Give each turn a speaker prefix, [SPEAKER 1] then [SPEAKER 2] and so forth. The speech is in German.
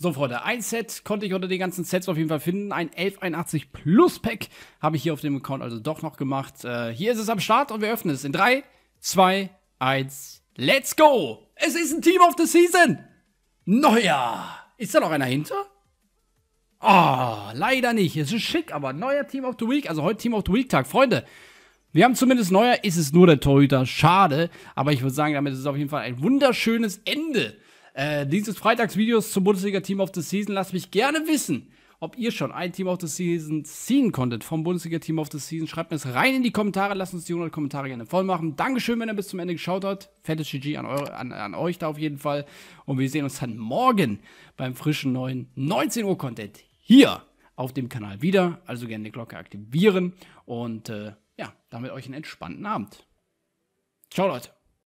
[SPEAKER 1] So, Freunde, ein Set konnte ich unter den ganzen Sets auf jeden Fall finden. Ein 1181 Plus Pack habe ich hier auf dem Account also doch noch gemacht. Äh, hier ist es am Start und wir öffnen es in 3, 2, 1. Let's go! Es ist ein Team of the Season! Neuer! Ist da noch einer hinter? Ah, oh, leider nicht. Es ist schick, aber neuer Team of the Week. Also heute Team of the Week Tag. Freunde, wir haben zumindest neuer. Ist es nur der Torhüter. Schade. Aber ich würde sagen, damit ist es auf jeden Fall ein wunderschönes Ende äh, dieses Freitagsvideos zum Bundesliga-Team of the Season. Lasst mich gerne wissen, ob ihr schon ein Team of the Season ziehen konntet vom Bundesliga-Team of the Season. Schreibt mir es rein in die Kommentare. Lasst uns die 100 Kommentare gerne voll machen. Dankeschön, wenn ihr bis zum Ende geschaut habt. Fettes GG an, eure, an, an euch da auf jeden Fall. Und wir sehen uns dann morgen beim frischen neuen 19 Uhr Content hier auf dem Kanal wieder. Also gerne die Glocke aktivieren und äh, ja, damit euch einen entspannten Abend. Ciao Leute.